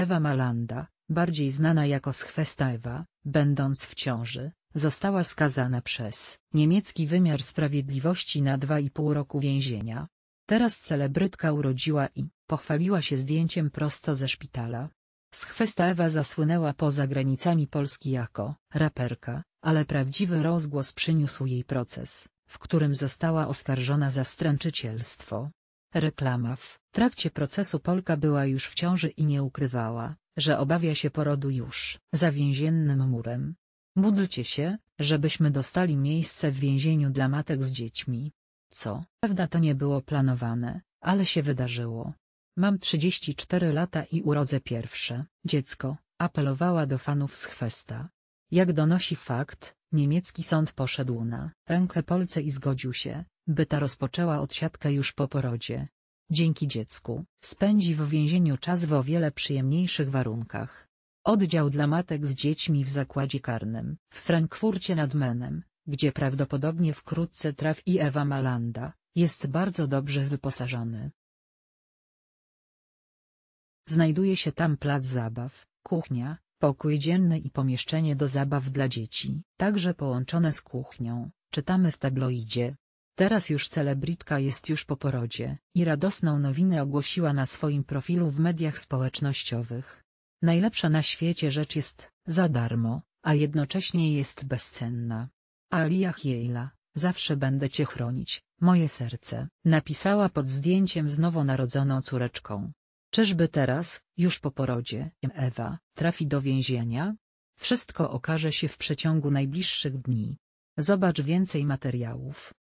Ewa Malanda, bardziej znana jako Schwesta Ewa, będąc w ciąży, została skazana przez niemiecki wymiar sprawiedliwości na dwa i pół roku więzienia. Teraz celebrytka urodziła i pochwaliła się zdjęciem prosto ze szpitala. Schwesta Ewa zasłynęła poza granicami Polski jako raperka, ale prawdziwy rozgłos przyniósł jej proces, w którym została oskarżona za stręczycielstwo, Reklama w trakcie procesu Polka była już w ciąży i nie ukrywała, że obawia się porodu już za więziennym murem. Módlcie się, żebyśmy dostali miejsce w więzieniu dla matek z dziećmi. Co, Pewna to nie było planowane, ale się wydarzyło. Mam 34 lata i urodzę pierwsze dziecko, apelowała do fanów z Chwesta. Jak donosi fakt, niemiecki sąd poszedł na rękę Polce i zgodził się, by ta rozpoczęła odsiadkę już po porodzie. Dzięki dziecku, spędzi w więzieniu czas w o wiele przyjemniejszych warunkach. Oddział dla matek z dziećmi w zakładzie karnym, w Frankfurcie nad Menem, gdzie prawdopodobnie wkrótce trafi Ewa Malanda, jest bardzo dobrze wyposażony. Znajduje się tam plac zabaw, kuchnia, pokój dzienny i pomieszczenie do zabaw dla dzieci, także połączone z kuchnią, czytamy w tabloidzie. Teraz już celebritka jest już po porodzie i radosną nowinę ogłosiła na swoim profilu w mediach społecznościowych. Najlepsza na świecie rzecz jest za darmo, a jednocześnie jest bezcenna. Aliach Jejla, zawsze będę cię chronić, moje serce, napisała pod zdjęciem z nowonarodzoną córeczką. Czyżby teraz, już po porodzie, Ewa, trafi do więzienia? Wszystko okaże się w przeciągu najbliższych dni. Zobacz więcej materiałów.